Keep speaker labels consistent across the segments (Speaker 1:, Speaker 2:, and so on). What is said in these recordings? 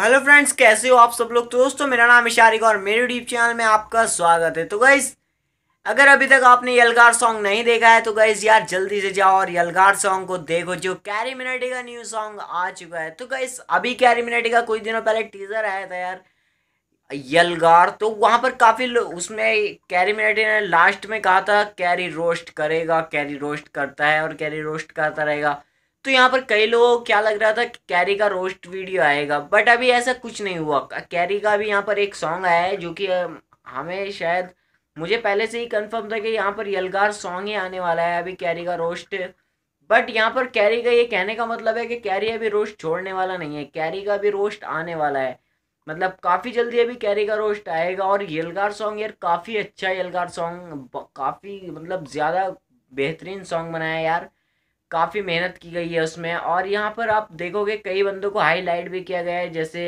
Speaker 1: hello friends कैसे हो आप सब लोग तो दोस्तों मेरा नाम इशारिका और मेरे यूट्यूब चैनल में आपका स्वागत है तो गाइज अगर अभी तक आपने यलगार सॉन्ग नहीं देखा है तो गाइज यार जल्दी से जाओ और यलगार सॉन्ग को देखो जो कैरी मिनाटी का न्यू सॉन्ग आ चुका है तो गाइज अभी कैरी मिनाटी का कुछ दिनों पहले टीजर आया था यार यलगार तो वहाँ पर काफ़ी उसमें कैरी मिनाटी ने लास्ट में कहा था कैरी रोस्ट करेगा कैरी रोस्ट करता है और कैरी रोस्ट करता रहेगा तो यहाँ पर कई लोगों को क्या लग रहा था कैरी का रोस्ट वीडियो आएगा बट अभी ऐसा कुछ नहीं हुआ कैरी का भी यहाँ पर एक सॉन्ग आया है जो कि हमें शायद मुझे पहले से ही कंफर्म था कि यहाँ पर यलगार सॉन्ग ही आने वाला है अभी कैरी का रोस्ट बट यहाँ पर कैरी का ये कहने का मतलब है कि कैरी अभी रोस्ट छोड़ने वाला नहीं है कैरी का भी रोस्ट आने वाला है मतलब काफ़ी जल्दी अभी कैरी का रोस्ट आएगा और यलगार सॉन्ग यार काफ़ी अच्छा यलगार सॉन्ग काफ़ी मतलब ज़्यादा बेहतरीन सॉन्ग बनाया यार काफ़ी मेहनत की गई है उसमें और यहाँ पर आप देखोगे कई बंदों को हाईलाइट भी किया गया है जैसे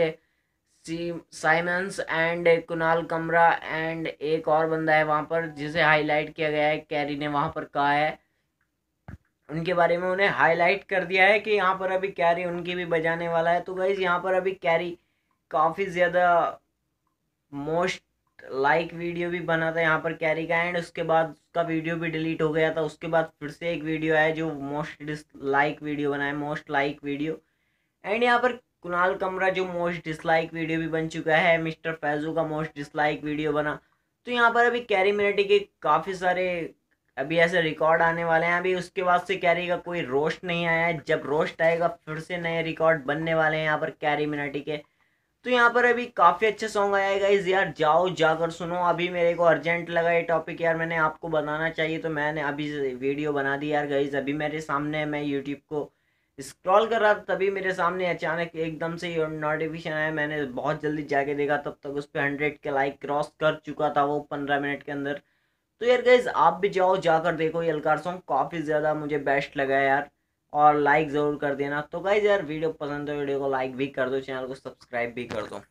Speaker 1: सी साइमंस एंड कुनाल कमरा एंड एक और बंदा है वहाँ पर जिसे हाईलाइट किया गया है कैरी ने वहाँ पर कहा है उनके बारे में उन्हें हाईलाइट कर दिया है कि यहाँ पर अभी कैरी उनकी भी बजाने वाला है तो गाइज यहाँ पर अभी कैरी काफ़ी ज़्यादा मोस्ट लाइक वीडियो भी बना था यहाँ पर कैरी का एंड उसके बाद उसका वीडियो भी डिलीट हो गया था उसके बाद फिर से एक वीडियो आया जो मोस्ट डिसलाइक वीडियो बना है मोस्ट लाइक वीडियो एंड यहाँ पर कुणाल कमरा जो मोस्ट डिसलाइक वीडियो भी बन चुका है मिस्टर फैजू का मोस्ट डिसलाइक वीडियो बना तो यहाँ पर अभी कैरी मिनटी के काफ़ी सारे अभी ऐसे रिकॉर्ड आने वाले हैं अभी उसके बाद से कैरी का कोई रोस्ट नहीं आया है जब रोस्ट आएगा फिर से नए रिकॉर्ड बनने वाले हैं यहाँ पर कैरी मिनटी के तो यहाँ पर अभी काफ़ी अच्छा सॉन्ग आया है गाइज यार जाओ जाकर सुनो अभी मेरे को अर्जेंट लगा ये टॉपिक यार मैंने आपको बनाना चाहिए तो मैंने अभी वीडियो बना दी यार गाइज अभी मेरे सामने मैं यूट्यूब को स्क्रॉल कर रहा था तभी मेरे सामने अचानक एकदम से ये नोटिफिकेशन आया मैंने बहुत जल्दी जाके देखा तब तक उस पर हंड्रेड के लाइक क्रॉस कर चुका था वो पंद्रह मिनट के अंदर तो यार गाइज आप भी जाओ जाकर देखो ये अलकार सॉन्ग काफ़ी ज़्यादा मुझे बेस्ट लगा यार और लाइक ज़रूर कर देना तो गाइज यार वीडियो पसंद हो तो वीडियो को लाइक भी कर दो चैनल को सब्सक्राइब भी कर दो